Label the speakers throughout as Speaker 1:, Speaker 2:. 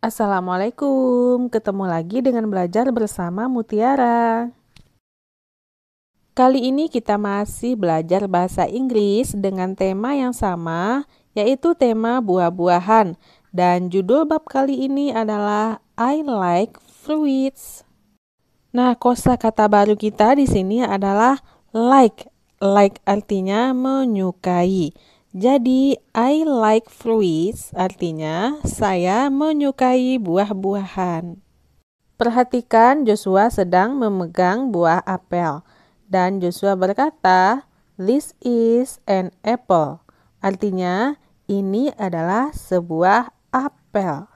Speaker 1: Assalamualaikum, ketemu lagi dengan belajar bersama Mutiara. Kali ini kita masih belajar bahasa Inggris dengan tema yang sama, yaitu tema buah-buahan. Dan judul bab kali ini adalah I like fruits. Nah, kosa kata baru kita di sini adalah like. Like artinya menyukai. Jadi, I like fruits artinya saya menyukai buah-buahan. Perhatikan Joshua sedang memegang buah apel dan Joshua berkata, "This is an apple." Artinya, ini adalah sebuah apel.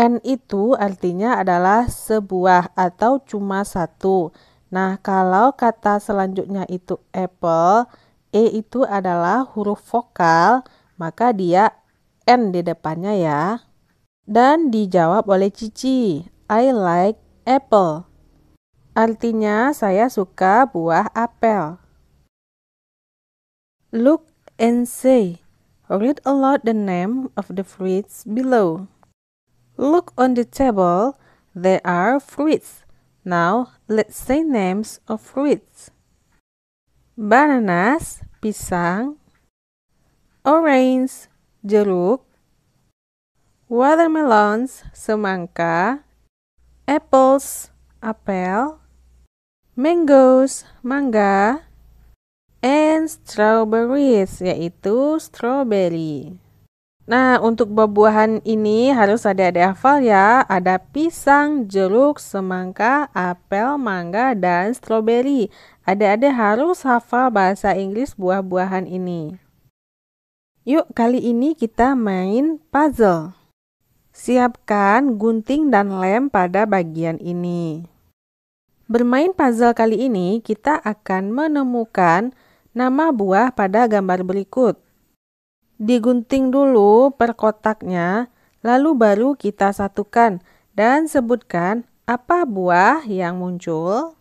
Speaker 1: N itu artinya adalah sebuah atau cuma satu. Nah, kalau kata selanjutnya itu apple, E itu adalah huruf vokal, maka dia N di depannya ya. Dan dijawab oleh Cici, I like apple. Artinya saya suka buah apel. Look and say. Read aloud the name of the fruits below. Look on the table. There are fruits. Now let's say names of fruits bananas, pisang, orange, jeruk, watermelons, semangka, apples, apel, mangoes, mangga, and strawberries, yaitu strawberry. Nah, untuk buah-buahan ini harus ada ada hafal ya. Ada pisang, jeruk, semangka, apel, mangga, dan stroberi. Ada-ada harus hafal bahasa Inggris buah-buahan ini. Yuk, kali ini kita main puzzle. Siapkan gunting dan lem pada bagian ini. Bermain puzzle kali ini, kita akan menemukan nama buah pada gambar berikut. Digunting dulu per kotaknya, lalu baru kita satukan dan sebutkan apa buah yang muncul.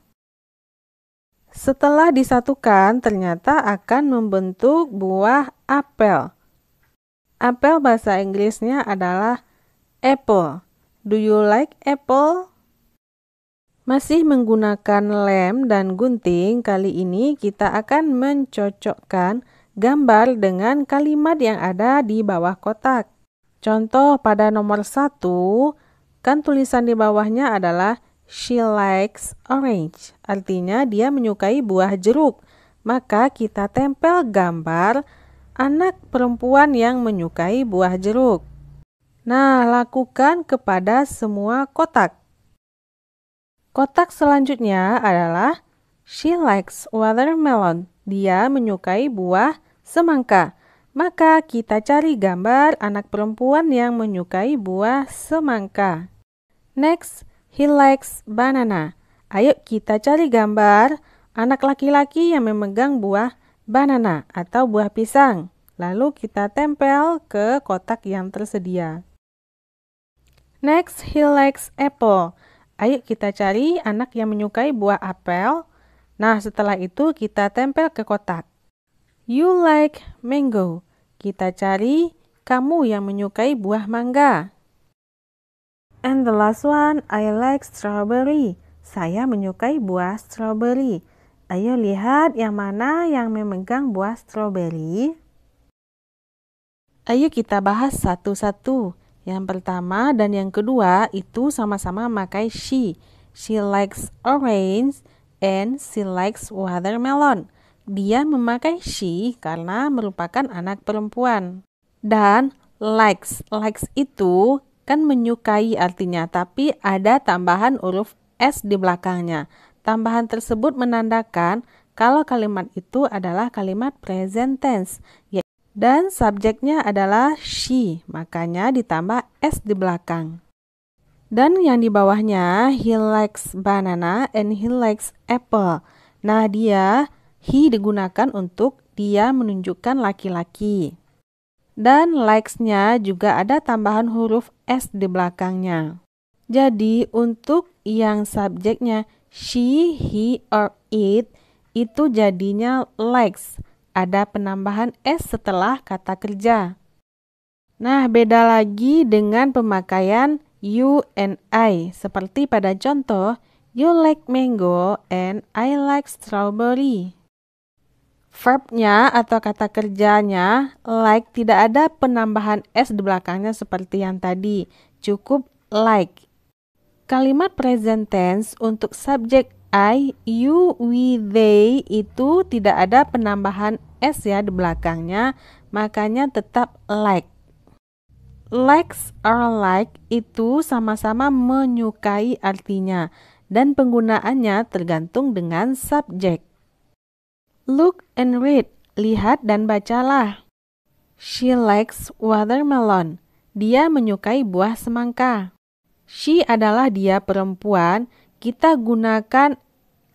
Speaker 1: Setelah disatukan, ternyata akan membentuk buah apel. Apel bahasa Inggrisnya adalah apple. Do you like apple? Masih menggunakan lem dan gunting, kali ini kita akan mencocokkan gambar dengan kalimat yang ada di bawah kotak. Contoh pada nomor satu, kan tulisan di bawahnya adalah She likes orange. Artinya dia menyukai buah jeruk. Maka kita tempel gambar anak perempuan yang menyukai buah jeruk. Nah, lakukan kepada semua kotak. Kotak selanjutnya adalah she likes watermelon. Dia menyukai buah semangka. Maka kita cari gambar anak perempuan yang menyukai buah semangka. Next, He likes banana. Ayo kita cari gambar anak laki-laki yang memegang buah banana atau buah pisang. Lalu kita tempel ke kotak yang tersedia. Next, he likes apple. Ayo kita cari anak yang menyukai buah apel. Nah, setelah itu kita tempel ke kotak. You like mango. Kita cari kamu yang menyukai buah mangga. And the last one, I like strawberry. Saya menyukai buah strawberry. Ayo lihat yang mana yang memegang buah strawberry. Ayo kita bahas satu-satu. Yang pertama dan yang kedua itu sama-sama memakai she. She likes orange and she likes watermelon. Dia memakai she karena merupakan anak perempuan. Dan likes, likes itu kan menyukai artinya, tapi ada tambahan huruf S di belakangnya. Tambahan tersebut menandakan kalau kalimat itu adalah kalimat present tense ya, dan subjeknya adalah she, makanya ditambah S di belakang. Dan yang di bawahnya, he likes banana and he likes apple. Nah, dia, he digunakan untuk dia menunjukkan laki-laki. Dan likes-nya juga ada tambahan huruf S di belakangnya. Jadi untuk yang subjeknya she, he, or it itu jadinya likes. Ada penambahan S setelah kata kerja. Nah, beda lagi dengan pemakaian you and I. Seperti pada contoh, you like mango and I like strawberry verbnya atau kata kerjanya like tidak ada penambahan s di belakangnya seperti yang tadi, cukup like. Kalimat present tense untuk subjek I, you, we, they itu tidak ada penambahan s ya di belakangnya, makanya tetap like. Likes or like itu sama-sama menyukai artinya dan penggunaannya tergantung dengan subjek. Look and read. Lihat dan bacalah. She likes watermelon. Dia menyukai buah semangka. She adalah dia perempuan. Kita gunakan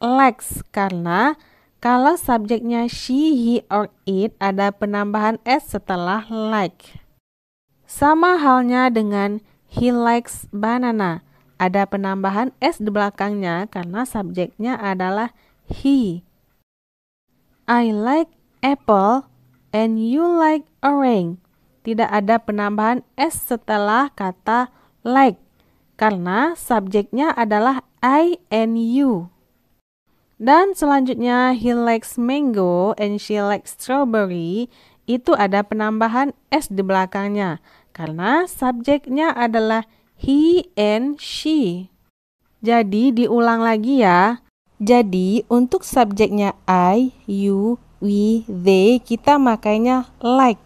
Speaker 1: likes karena kalau subjeknya she, he, or it ada penambahan s setelah like. Sama halnya dengan he likes banana. Ada penambahan s di belakangnya karena subjeknya adalah he. I like apple and you like orange. Tidak ada penambahan S setelah kata like karena subjeknya adalah I and you. Dan selanjutnya, he likes mango and she likes strawberry. Itu ada penambahan S di belakangnya karena subjeknya adalah he and she. Jadi diulang lagi ya. Jadi untuk subjeknya I, you, we, they kita makainya like.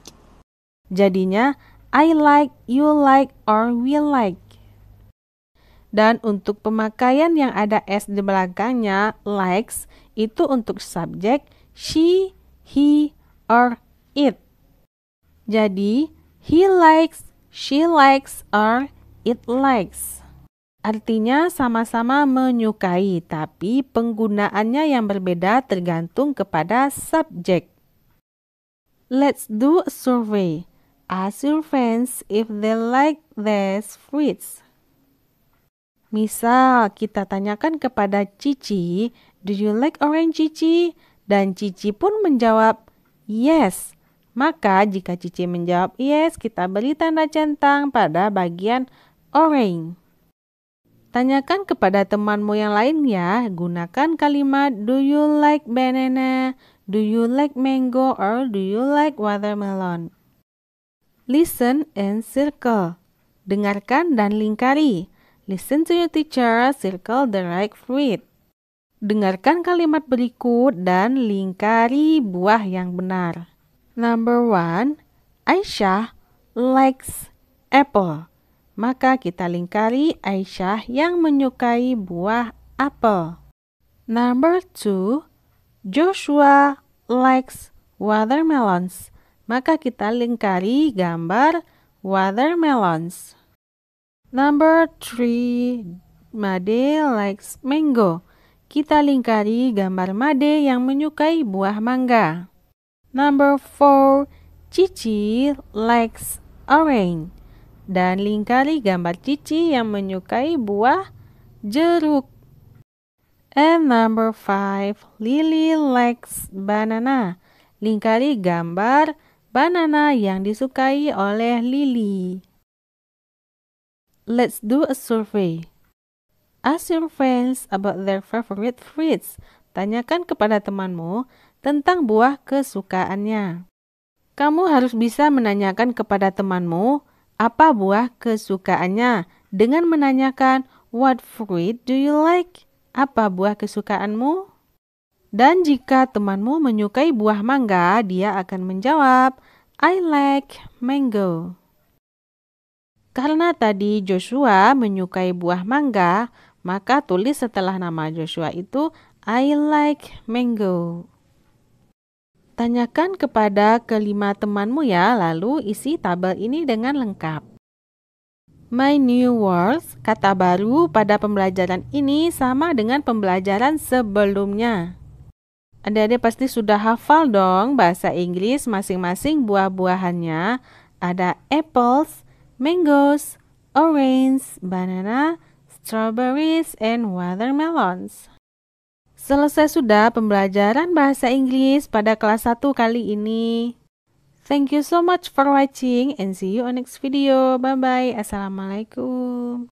Speaker 1: Jadinya I like, you like, or we like. Dan untuk pemakaian yang ada s di belakangnya likes itu untuk subjek she, he, or it. Jadi he likes, she likes, or it likes. Artinya sama-sama menyukai, tapi penggunaannya yang berbeda tergantung kepada subjek. Let's do a survey. Ask your friends if they like these fruits. Misal, kita tanyakan kepada Cici, "Do you like orange, Cici?" Dan Cici pun menjawab, "Yes." Maka jika Cici menjawab "yes", kita beri tanda centang pada bagian orange. Tanyakan kepada temanmu yang lain ya. Gunakan kalimat do you like banana, do you like mango, or do you like watermelon. Listen and circle. Dengarkan dan lingkari. Listen to your teacher, circle the right fruit. Dengarkan kalimat berikut dan lingkari buah yang benar. Number one, Aisyah likes apple. Maka kita lingkari Aisyah yang menyukai buah apel. Number two, Joshua likes watermelons. Maka kita lingkari gambar watermelons. Number three, Made likes mango. Kita lingkari gambar Made yang menyukai buah mangga. Number four, Cici likes orange dan lingkari gambar cici yang menyukai buah jeruk. And number five, Lily likes banana. Lingkari gambar banana yang disukai oleh Lily. Let's do a survey. Ask your friends about their favorite fruits. Tanyakan kepada temanmu tentang buah kesukaannya. Kamu harus bisa menanyakan kepada temanmu apa buah kesukaannya dengan menanyakan What fruit do you like? Apa buah kesukaanmu? Dan jika temanmu menyukai buah mangga, dia akan menjawab I like mango. Karena tadi Joshua menyukai buah mangga, maka tulis setelah nama Joshua itu I like mango. Tanyakan kepada kelima temanmu ya, lalu isi tabel ini dengan lengkap. My new world, kata baru pada pembelajaran ini sama dengan pembelajaran sebelumnya. Adik-adik pasti sudah hafal dong bahasa Inggris masing-masing buah-buahannya. Ada apples, mangoes, orange, banana, strawberries, and watermelons. Selesai sudah pembelajaran bahasa Inggris pada kelas 1 kali ini. Thank you so much for watching and see you on next video. Bye-bye. Assalamualaikum.